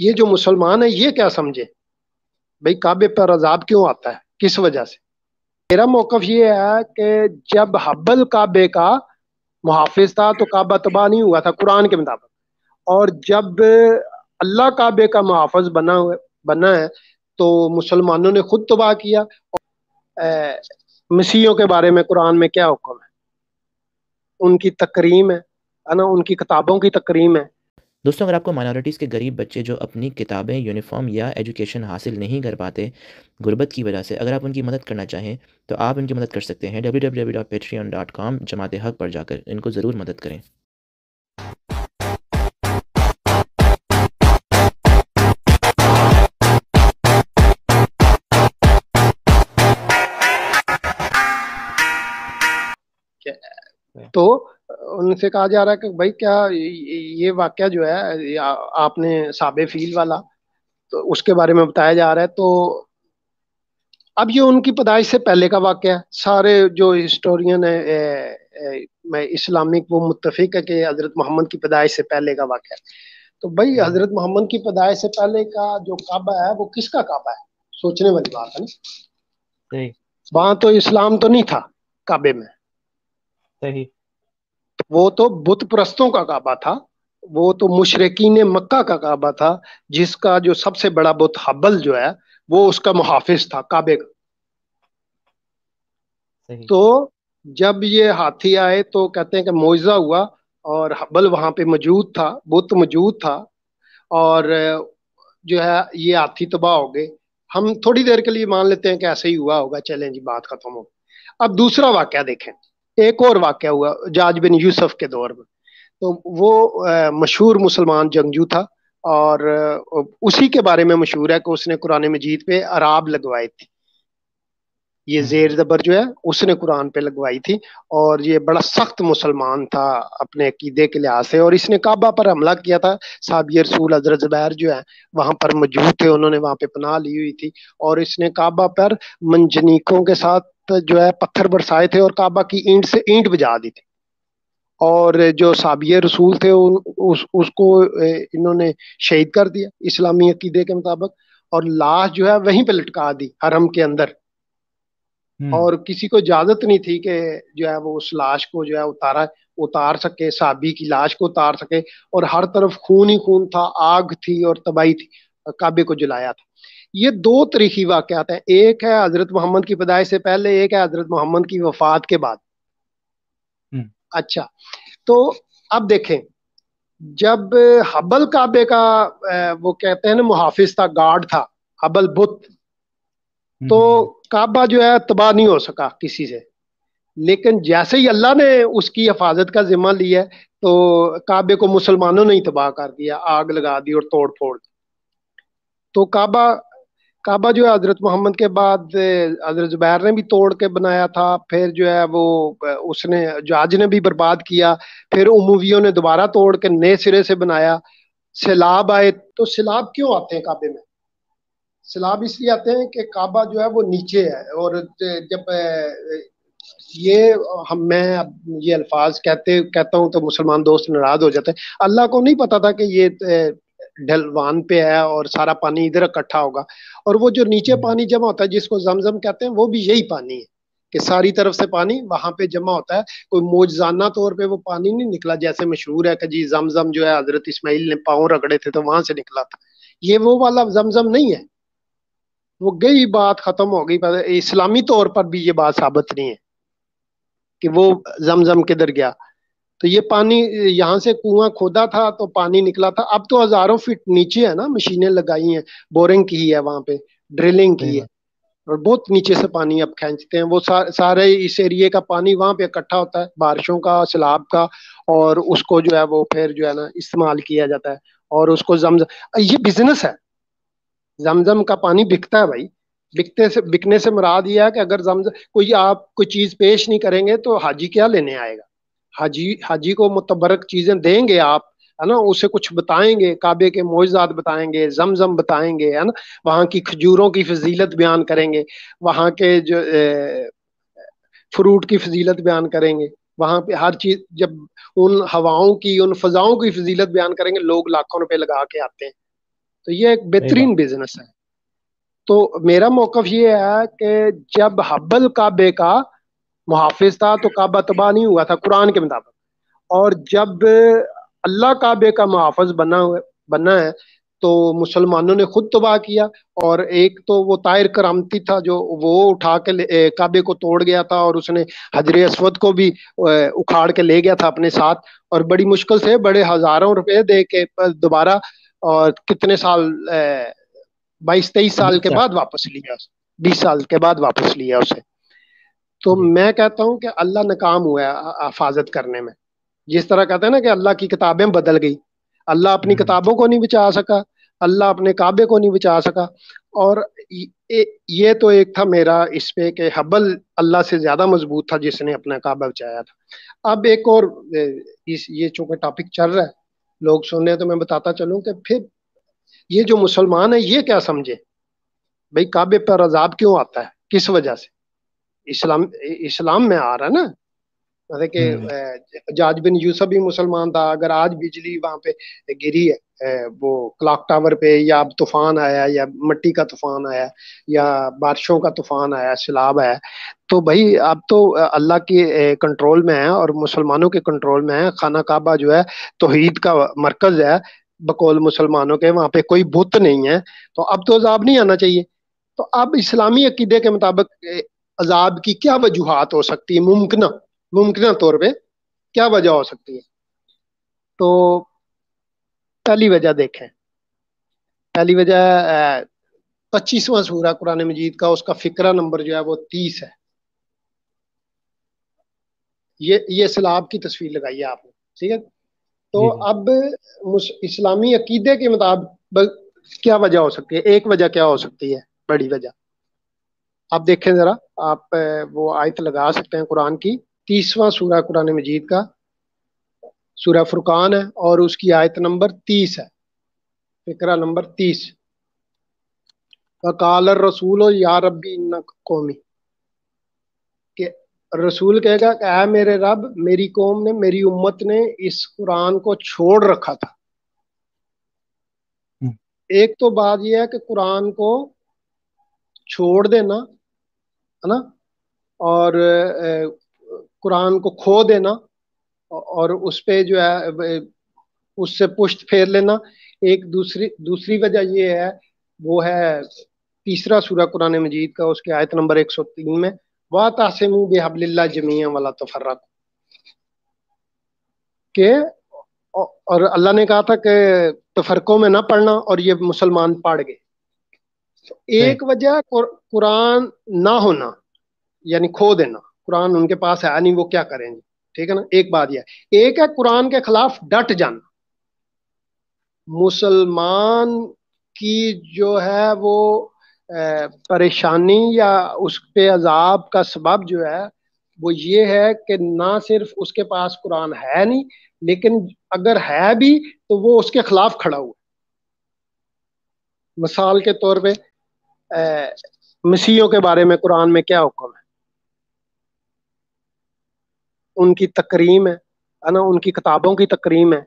ये जो मुसलमान है ये क्या समझे भाई काबे पर अजाब क्यों आता है किस वजह से मेरा मौकफ ये है कि जब हब्बल काबे का मुहाफ़ था तो काबा तबाह नहीं हुआ था कुरान के मुताबिक और जब अल्लाह काबे का मुहाफज बना बना है तो मुसलमानों ने खुद तबाह किया और मसीहों के बारे में कुरान में क्या हुक्म है उनकी तकरीम है है ना उनकी किताबों की तकरीम है दोस्तों अगर आपको माइनॉरिटीज़ के गरीब बच्चे जो अपनी किताबें यूनिफॉर्म या एजुकेशन हासिल नहीं कर पाते गुर्बत की वजह से अगर आप उनकी मदद करना चाहें तो आप उनकी मदद कर सकते हैं W W dot Patreon dot com जमात हक पर जाकर इनको ज़रूर मदद करें तो उनसे कहा जा रहा है कि भाई क्या ये वाक्य जो है आपने साबे फील वाला तो उसके बारे में बताया जा रहा है तो अब ये उनकी पदाइश से पहले का वाक्य है सारे जो हिस्टोरियन है ए, ए, मैं इस्लामिक वो मुतफिक है कि हज़रत मोहम्मद की पदाइश से पहले का वाक्य है तो भाई हम्म। हज़रत मोहम्मद की पदाइश से पहले का जो काबा है वो किसका काबा है सोचने वाली बात है ना वहां तो इस्लाम तो नहीं था काबे में सही वो तो बुत प्रस्तों का काबा था वो तो मुशरकिन मक्का का काबा था जिसका जो सबसे बड़ा बुत हबल जो है वो उसका मुहाफिज था काबे का तो जब ये हाथी आए तो कहते हैं कि मुआवजा हुआ और हबल वहां पे मौजूद था बुत मौजूद था और जो है ये हाथी तबाह हो गए हम थोड़ी देर के लिए मान लेते हैं कि ऐसे ही हुआ होगा चैलेंज बात खत्म हो अब दूसरा वाक्य देखें एक और वाक़ हुआ जाज बिन यूसुफ के दौर में तो वो मशहूर मुसलमान जंगजू था और उसी के बारे में मशहूर है कि उसने कुरान मजीद पे अराब लगवाए थे ये हम्म। जेर जबर जो है उसने कुरान पे लगवाई थी और ये बड़ा सख्त मुसलमान था अपने अकीदे के लिहाज से और इसने काबा पर हमला किया था साबिय रसूल हजरत जबैर जो है वहां पर मौजूद थे उन्होंने वहां पे पनाह ली हुई थी और इसने काबा पर मंजनीकों के साथ जो है पत्थर बरसाए थे और काबा की ईंट से ईंट बजा दी थी और जो साबिय रसूल थे उ, उस, उसको इन्होंने शहीद कर दिया इस्लामी अकीदे के मुताबिक और लाश जो है वहीं पे लटका दी हरम के अंदर हम्म। और किसी को इजाजत नहीं थी कि जो है वो उस लाश को जो है उतारा उतार सके साबी की लाश को उतार सके और हर तरफ खून ही खून था आग थी और तबाही थी काबे को जलाया था ये दो तरीकी वाकत हैं एक है हजरत मोहम्मद की पैदाइश से पहले एक है हजरत मोहम्मद की वफात के बाद हम्म। अच्छा तो अब देखें जब हबल काबे का वो कहते हैं ना मुहाफिज था गार्ड था हबल बुत हम्म, तो हम्म। काबा जो है तबाह नहीं हो सका किसी से लेकिन जैसे ही अल्लाह ने उसकी हिफाजत का जिम्मा लिया तो काबे को मुसलमानों ने ही तबाह कर दिया आग लगा दी और तोड़ फोड़ दी तो काबा काबा जो है हजरत मोहम्मद के बाद हजरत जुबैर ने भी तोड़ के बनाया था फिर जो है वो उसने जाज ने भी बर्बाद किया फिर उमूवियों ने दोबारा तोड़ के नए सिरे से बनाया सैलाब आए तो सैलाब क्यों आते हैं काबे में सैलाब इसलिए आते हैं कि काबा जो है वो नीचे है और जब ये हम मैं ये अल्फाज कहते कहता हूँ तो मुसलमान दोस्त नाराज हो जाते हैं अल्लाह को नहीं पता था कि ये ढलवान पे है और सारा पानी इधर इकट्ठा होगा और वो जो नीचे हम्म। पानी जमा होता है जिसको जमजम कहते हैं वो भी यही पानी है कि सारी तरफ से पानी वहां पे जमा होता है कोई मोजाना तौर पे वो पानी नहीं निकला जैसे मशहूर है कि जी जमजम जो है हजरत इस्माइल ने पाँव रगड़े थे तो वहां से निकला था ये वो वाला जमजम नहीं है वो गई बात खत्म हो गई इस्लामी तौर पर भी ये बात साबित नहीं है कि वो जमजम किधर गया तो ये पानी यहाँ से कुआं खोदा था तो पानी निकला था अब तो हजारों फीट नीचे है ना मशीनें लगाई हैं बोरिंग की है वहां पे ड्रिलिंग की है और बहुत नीचे से पानी अब खींचते हैं वो सा, सारे इस एरिए का पानी वहां पे इकट्ठा होता है बारिशों का सैलाब का और उसको जो है वो फिर जो है ना इस्तेमाल किया जाता है और उसको जमजम ये बिजनेस है जमजम का पानी बिकता है भाई बिकते से बिकने से मुराद यह कि अगर जमजम कोई आप कोई चीज पेश नहीं करेंगे तो हाजी क्या लेने आएगा हाजी हाजी को मुतबरक चीजें देंगे आप है ना उसे कुछ बताएंगे काबे के मोजात बताएंगे जमजम बताएंगे है ना वहाँ की खजूरों की फजीलत बयान करेंगे वहाँ के जो ए, फ्रूट की फजीलत बयान करेंगे वहां पे हर चीज जब उन हवाओं की उन फजाओं की फजीलत बयान करेंगे लोग लाखों रुपए लगा के आते हैं तो ये एक बेहतरीन बिजनेस है तो मेरा मौकफ ये है कि जब हब्बल काबे का मुहाफिज था तो काबा तबाह नहीं हुआ था कुरान के मुताबिक और जब अल्लाह काबे का मुहाफज बना बना है तो मुसलमानों ने खुद तबाह किया और एक तो वो तायर करामती था जो वो उठा के काबे को तोड़ गया था और उसने हजरे असवद को भी उखाड़ के ले गया था अपने साथ और बड़ी मुश्किल से बड़े हजारों रुपए दे के दोबारा और कितने साल बाईस तेईस साल के अच्छा। बाद वापस लिया बीस साल के बाद वापस लिया उसे तो मैं कहता हूं कि अल्लाह नाकाम हुआ है हफाजत करने में जिस तरह कहते हैं ना कि अल्लाह की किताबें बदल गई अल्लाह अपनी हम्म। किताबों को नहीं बचा सका अल्लाह अपने काबे को नहीं बचा सका और ये तो एक था मेरा इस पे कि हबल अल्लाह से ज़्यादा मजबूत था जिसने अपना काबा बचाया था अब एक और इस ये चूंकि टॉपिक चल रहा है लोग सुन रहे हैं तो मैं बताता चलूं कि फिर ये जो मुसलमान है ये क्या समझे भाई काबे पर अजाब क्यों आता है किस वजह से इस्लाम इस्लाम में आ रहा है ना मतलब कि हम्म। जाज बिन यूसुफ भी मुसलमान था अगर आज बिजली वहां पे गिरी है वो क्लॉक टावर पे या अब तूफान आया या मट्टी का तूफान आया या बारिशों का तूफान आया सैलाब आया तो भाई आप तो अल्लाह के कंट्रोल में है और मुसलमानों के कंट्रोल में है खाना काबा जो है तोहीद का मरकज है बकौल मुसलमानों के वहां पे कोई बुत नहीं है तो अब तो अजाब नहीं आना चाहिए तो अब इस्लामी अकीदे के मुताबिक अजाब की क्या वजूहत हो सकती है मुमकिन मुमकिन तौर पर क्या वजह हो सकती है तो पहली वजह देखें पहली वजह पच्चीसवां सूरा कुरान मजीद का उसका फिक्रा नंबर जो है वो तीस है ये ये सलाब की तस्वीर लगाई है आपने ठीक है तो अब इस्लामी अकीदे के मुताबिक क्या वजह हो सकती है एक वजह क्या हो सकती है बड़ी वजह आप देखें जरा आप वो आयत लगा सकते हैं कुरान की तीसवा सूरा कुरान मजीद का सूरा फुरकान है और उसकी आयत नंबर तीस है फिक्रा नंबर तीस वकाल रसूल या रबी कौमी रसूल कहेगा कि आ मेरे रब मेरी कौम ने मेरी उम्मत ने इस कुरान को छोड़ रखा था हम्म। एक तो बात यह है कि कुरान को छोड़ देना है ना और कुरान को खो देना और उस पे जो है उससे पुष्ट फेर लेना एक दूसरी दूसरी वजह यह है वो है तीसरा सूरा कुरान मजीद का उसके आयत नंबर 103 में वा तासिमू बेहबल्ला जमिया वाला तफर्रक के और अल्लाह ने कहा था कि तफरकों में ना पढ़ना और ये मुसलमान पढ़ गए तो एक वजह कुरान ना होना यानी खो देना कुरान उनके पास है यानी वो क्या करेंगे ठीक है ना एक बात यह एक है कुरान के खिलाफ डट जाना मुसलमान की जो है वो परेशानी या उस पे अजाब का सबब जो है वो ये है कि ना सिर्फ उसके पास कुरान है नहीं लेकिन अगर है भी तो वो उसके खिलाफ खड़ा हुआ मिसाल के तौर पे मसीहों के बारे में कुरान में क्या हुक्म है उनकी तकरीम है ना उनकी किताबों की तकरीम है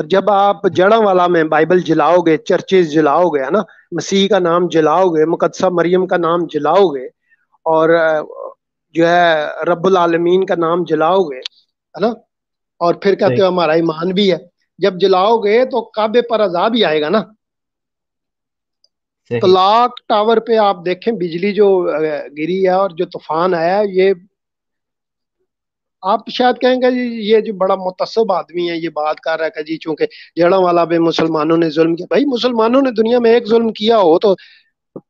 और जब आप जड़ा वाला में बाइबल जलाओगे चर्चेज जलाओगे है ना मसीह का नाम जलाओगे मुकदसा मरियम का नाम जलाओगे और जो है रब्बुल आलमीन का नाम जलाओगे है ना और फिर कहते हो हमारा ईमान भी है जब जलाओगे तो काबे पर अजाब ही आएगा ना तलाक टावर पे आप देखें बिजली जो गिरी है और जो तूफान आया ये आप शायद कहेंगे जी ये जो बड़ा मुतसब आदमी है ये बात कर रहा है जी चूंकि जड़ों वाला भी मुसलमानों ने जुल्म किया भाई मुसलमानों ने दुनिया में एक जुल्म किया हो तो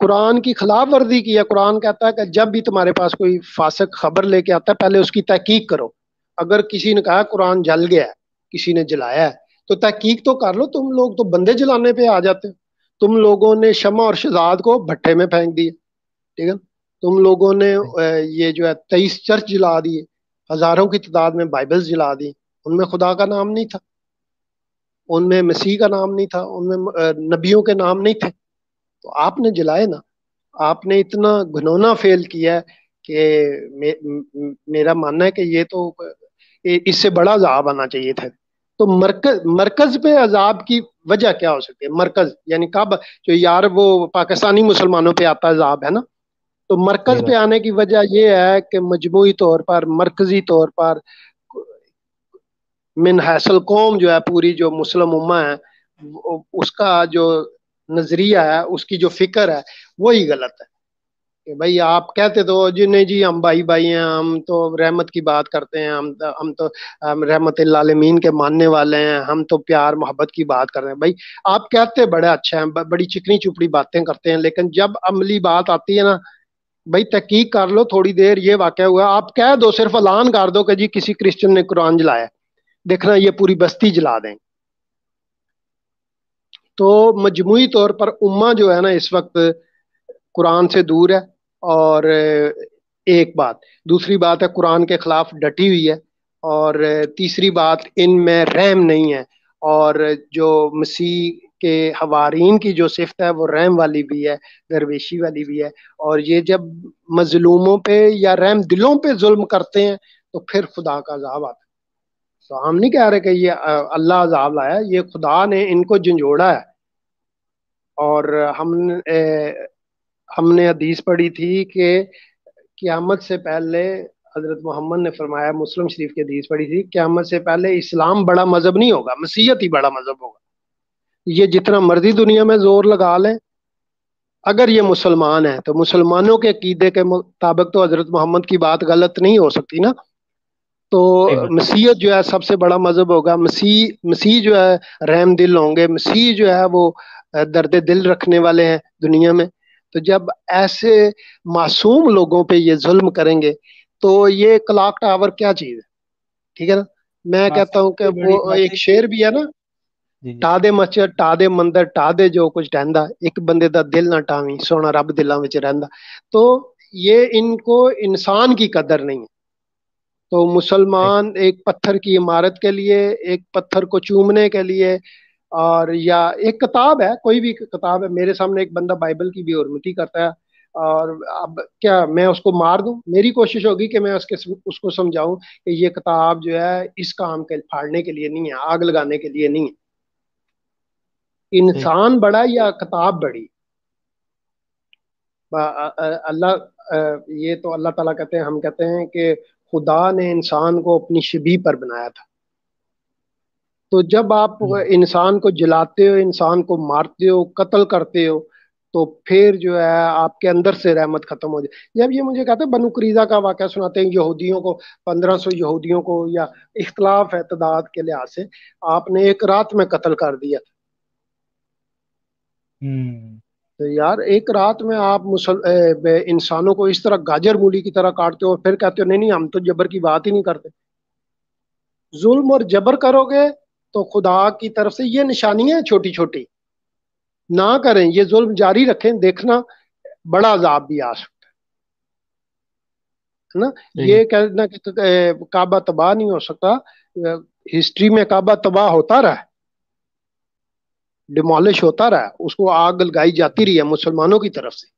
कुरान की खिलाफ वर्जी किया कुरान कहता है कि जब भी तुम्हारे पास कोई फासक खबर लेके आता है पहले उसकी तहकीक करो अगर किसी ने कहा कुरान जल गया है किसी ने जलाया है तो तहकीक तो कर लो तुम लोग तो बंदे जलाने पे आ जाते हो तुम लोगों ने शमा और शजाद को भट्टे में फेंक दिए ठीक है तुम लोगों ने ये जो है तेईस चर्च जला दिए हजारों की तादाद में बाइबल्स जला दी उनमें खुदा का नाम नहीं था उनमें मसीह का नाम नहीं था उनमें नबियों के नाम नहीं थे तो आपने जलाए ना आपने इतना घनौना फेल किया कि मे, मेरा मानना है कि ये तो इससे बड़ा अजाब आना चाहिए था तो मरकज मरकज पे अजाब की वजह क्या हो सकती है मरकज यानी कब जो यार वो पाकिस्तानी मुसलमानों पे आता अजाब है ना तो मरकज पे आने की वजह यह है कि मजमू तौर पर मरकजी तौर पर मिन हैसल कौम जो है पूरी जो मुस्लिम उमा है उसका जो नज़रिया है उसकी जो फिक्र है वही गलत है कि भाई आप कहते तो जी नहीं जी हम भाई भाई हैं हम तो रहमत की बात करते हैं हम तो, हम तो हम रहमत लालमीन के मानने वाले हैं हम तो प्यार मोहब्बत की बात कर रहे हैं भाई आप कहते बड़े अच्छे हैं बड़ी चिकनी चुपड़ी बातें करते हैं लेकिन जब अमली बात आती है ना भाई तहकीक कर लो थोड़ी देर ये वाक़ हुआ आप कह दो सिर्फ ऐलान कर दो कि जी किसी क्रिश्चियन ने कुरान जलाया देखना ये पूरी बस्ती जला दें तो मजमू तौर पर उम्मा जो है ना इस वक्त कुरान से दूर है और एक बात दूसरी बात है कुरान के खिलाफ डटी हुई है और तीसरी बात इन में रहम नहीं है और जो मसीह कि हवारीन की जो सिफत है वो रहम वाली भी है दरवेशी वाली भी है और ये जब मजलूमों पे या रहम दिलों पे जुल्म करते हैं तो फिर खुदा का अजाब आता है तो हम नहीं कह रहे कि ये अल्लाह अजाब लाया ये खुदा ने इनको झंझोड़ा है और हम ए, हमने हदीस पढ़ी थी कि क़्यामत से पहले हज़रत मोहम्मद ने फरमाया मुस्लिम शरीफ की हदीस पढ़ी थी क़्यामत से पहले इस्लाम बड़ा मज़हब नहीं होगा मसीहत ही बड़ा मज़हब होगा ये जितना मर्जी दुनिया में जोर लगा लें अगर ये मुसलमान है तो मुसलमानों के अकीदे के मुताबिक तो हजरत मोहम्मद की बात गलत नहीं हो सकती ना तो मसीहत जो है सबसे बड़ा मजहब होगा मसीह मसीह जो है रहम दिल होंगे मसीह जो है वो दर्द दिल रखने वाले हैं दुनिया में तो जब ऐसे मासूम लोगों पे ये जुल्म करेंगे तो ये क्लाक टावर क्या चीज है ठीक है ना मैं कहता हूँ कि वो एक शेर भी है ना ਟਾ ਦੇ टादे मंदर टादे जो कुछ ਦੇ ਜੋ ਕੁਝ ਟਹਿੰਦਾ ਇੱਕ ਬੰਦੇ ਦਾ ਦਿਲ ਨਾ ਟਾਵੀ ਸੋਨਾ ਰੱਬ ਦਿਲਾਂ ये इनको इंसान की कदर नहीं है तो मुसलमान एक पत्थर की इमारत के लिए एक पत्थर को चूमने के लिए और या एक किताब है कोई भी किताब है मेरे सामने एक बंदा बाइबल की भी और बेहरमती करता है और अब क्या मैं उसको मार दूं मेरी कोशिश होगी कि मैं उसके उसको समझाऊं कि ये किताब जो है इस काम के फाड़ने के लिए नहीं है आग लगाने के लिए नहीं है इंसान बड़ा या किताब बड़ी अल्लाह ये तो अल्लाह ताला कहते हैं हम कहते हैं कि खुदा ने इंसान को अपनी शबी पर बनाया था तो जब आप इंसान को जलाते हो इंसान को मारते हो कत्ल करते हो तो फिर जो है आपके अंदर से रहमत खत्म हो जाए जब ये मुझे कहते हैं बनु करीजा का वाक़ सुनाते हैं यहूदियों को पंद्रह सौ यहूदियों को या इख्तलाफ है तदाद के लिहाज से आपने एक रात में कत्ल कर दिया तो यार एक रात में आप मुसल इंसानों को इस तरह गाजर मूली की तरह काटते हो और फिर कहते हो नहीं नहीं हम तो जबर की बात ही नहीं करते जुल्म और जबर करोगे तो खुदा की तरफ से ये निशानियां हैं छोटी छोटी ना करें ये जुल्म जारी रखें देखना बड़ा अजाब भी आ सकता है ना ये कहना कि काबा तबाह नहीं हो सकता हिस्ट्री में काबा तबाह होता रहा डिमोलिश होता रहा उसको आग लगाई जाती रही है मुसलमानों की तरफ से